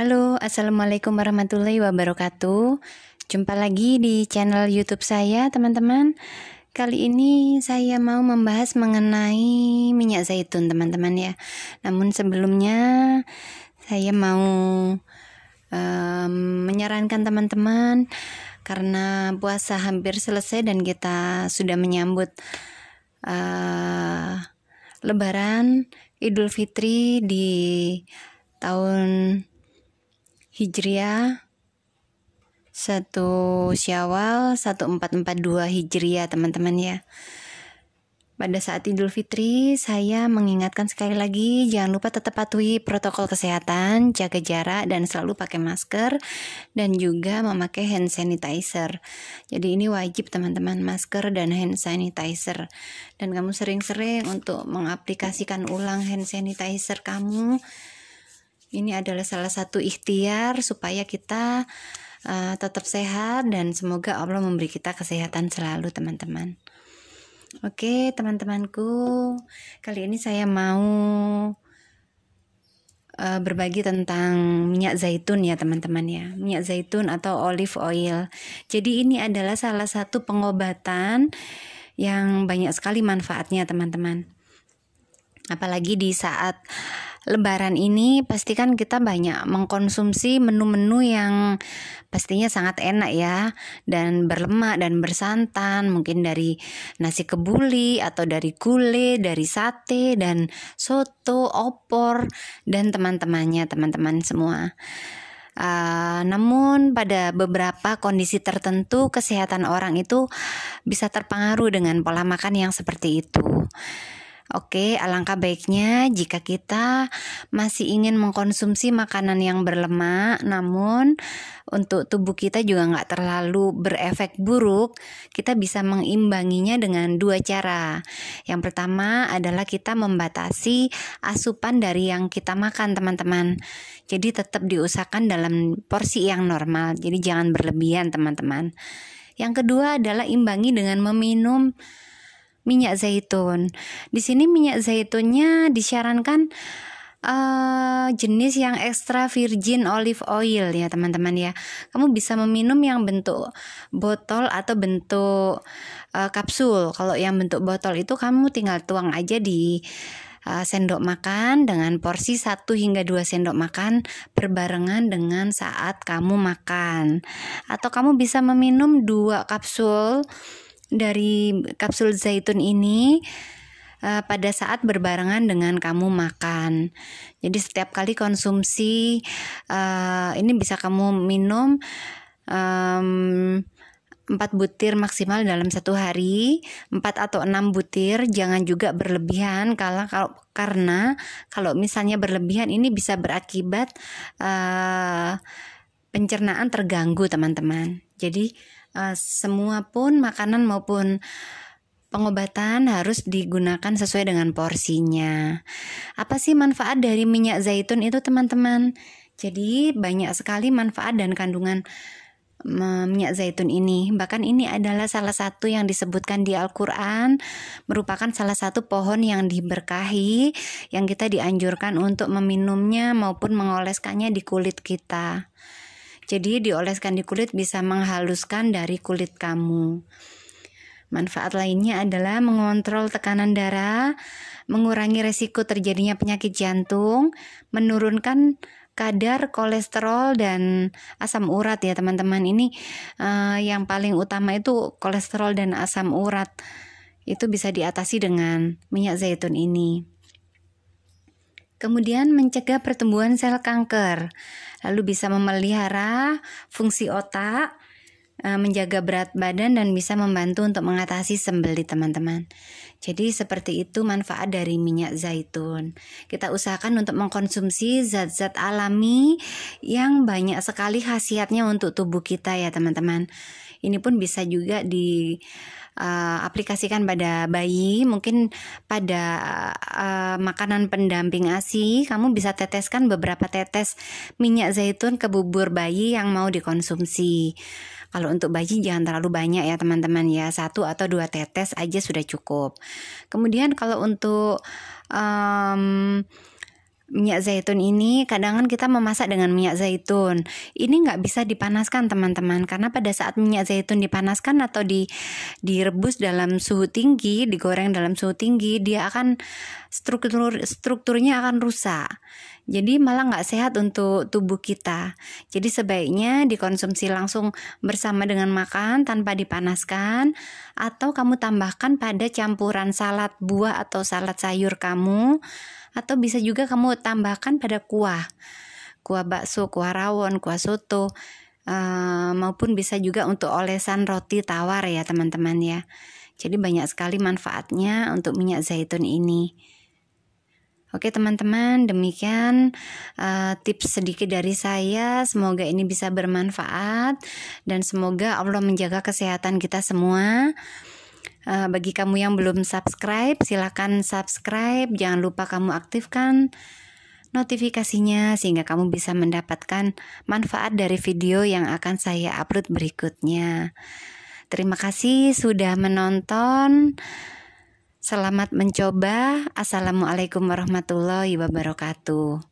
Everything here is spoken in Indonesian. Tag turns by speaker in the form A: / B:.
A: Halo, Assalamualaikum warahmatullahi wabarakatuh. Jumpa lagi di channel YouTube saya, teman-teman. Kali ini saya mau membahas mengenai minyak zaitun, teman-teman ya. Namun sebelumnya saya mau um, menyarankan teman-teman karena puasa hampir selesai dan kita sudah menyambut uh, Lebaran Idul Fitri di tahun Hijriah 1 Syawal 1442 Hijriah teman-teman ya. Pada saat Idul Fitri, saya mengingatkan sekali lagi jangan lupa tetap patuhi protokol kesehatan, jaga jarak dan selalu pakai masker dan juga memakai hand sanitizer. Jadi ini wajib teman-teman masker dan hand sanitizer. Dan kamu sering-sering untuk mengaplikasikan ulang hand sanitizer kamu ini adalah salah satu ikhtiar supaya kita uh, tetap sehat dan semoga Allah memberi kita kesehatan selalu teman-teman. Oke, teman-temanku, kali ini saya mau eh, berbagi tentang minyak zaitun ya teman-teman ya minyak zaitun atau olive oil jadi ini adalah salah satu pengobatan yang banyak sekali manfaatnya teman-teman Apalagi di saat Lebaran ini pasti kan kita banyak mengkonsumsi menu-menu yang pastinya sangat enak ya dan berlemak dan bersantan mungkin dari nasi kebuli atau dari gulai, dari sate dan soto, opor dan teman-temannya teman-teman semua. Uh, namun pada beberapa kondisi tertentu kesehatan orang itu bisa terpengaruh dengan pola makan yang seperti itu. Oke, alangkah baiknya jika kita masih ingin mengkonsumsi makanan yang berlemak, namun untuk tubuh kita juga nggak terlalu berefek buruk, kita bisa mengimbanginya dengan dua cara. Yang pertama adalah kita membatasi asupan dari yang kita makan, teman-teman. Jadi tetap diusahakan dalam porsi yang normal. Jadi jangan berlebihan, teman-teman. Yang kedua adalah imbangi dengan meminum minyak zaitun. Di sini minyak zaitunnya disarankan uh, eh, jenis yang extra virgin olive oil ya teman-teman ya. Kamu bisa meminum yang bentuk botol atau bentuk uh, kapsul. Kalau yang bentuk botol itu kamu tinggal tuang aja di uh, sendok makan dengan porsi 1 hingga 2 sendok makan berbarengan dengan saat kamu makan. Atau kamu bisa meminum dua kapsul dari kapsul zaitun ini uh, pada saat berbarengan dengan kamu makan. Jadi setiap kali konsumsi uh, ini bisa kamu minum um, 4 butir maksimal dalam satu hari, 4 atau 6 butir, jangan juga berlebihan kalau kalau karena kalau misalnya berlebihan ini bisa berakibat uh, pencernaan terganggu, teman-teman. Jadi uh, semua pun makanan maupun pengobatan harus digunakan sesuai dengan porsinya. Apa sih manfaat dari minyak zaitun itu, teman-teman? Jadi, banyak sekali manfaat dan kandungan minyak zaitun ini. Bahkan ini adalah salah satu yang disebutkan di Al-Qur'an, merupakan salah satu pohon yang diberkahi yang kita dianjurkan untuk meminumnya maupun mengoleskannya di kulit kita. Jadi dioleskan di kulit bisa menghaluskan dari kulit kamu. Manfaat lainnya adalah mengontrol tekanan darah, mengurangi resiko terjadinya penyakit jantung, menurunkan kadar kolesterol dan asam urat ya teman-teman. Ini uh, yang paling utama itu kolesterol dan asam urat. Itu bisa diatasi dengan minyak zaitun ini kemudian mencegah pertumbuhan sel kanker, lalu bisa memelihara fungsi otak, e, menjaga berat badan dan bisa membantu untuk mengatasi sembelit teman-teman. Jadi seperti itu manfaat dari minyak zaitun. Kita usahakan untuk mengkonsumsi zat-zat alami yang banyak sekali khasiatnya untuk tubuh kita ya teman-teman. Ini pun bisa juga diaplikasikan eh, uh, pada bayi, mungkin pada uh, makanan pendamping ASI, kamu bisa teteskan beberapa tetes minyak zaitun ke bubur bayi yang mau dikonsumsi. Kalau untuk bayi jangan terlalu banyak ya teman-teman ya satu atau dua tetes aja sudah cukup. Kemudian kalau untuk um, minyak zaitun ini kadang kan kita memasak dengan minyak zaitun. Ini nggak bisa dipanaskan teman-teman karena pada saat minyak zaitun dipanaskan atau di direbus dalam suhu tinggi, digoreng dalam suhu tinggi, dia akan struktur strukturnya akan rusak. Jadi malah nggak sehat untuk tubuh kita. Jadi sebaiknya dikonsumsi langsung bersama dengan makan tanpa dipanaskan atau kamu tambahkan pada campuran salad buah atau salad sayur kamu atau bisa juga kamu tambahkan pada kuah. Kuah bakso, kuah rawon, kuah soto uh, maupun bisa juga untuk olesan roti tawar ya teman-teman ya. Jadi banyak sekali manfaatnya untuk minyak zaitun ini. Oke teman-teman, demikian uh, tips sedikit dari saya. Semoga ini bisa bermanfaat dan semoga Allah menjaga kesehatan kita semua. Uh, bagi kamu yang belum subscribe, silahkan subscribe. Jangan lupa kamu aktifkan notifikasinya sehingga kamu bisa mendapatkan manfaat dari video yang akan saya upload berikutnya. Terima kasih sudah menonton. Selamat mencoba. Assalamualaikum warahmatullahi wabarakatuh.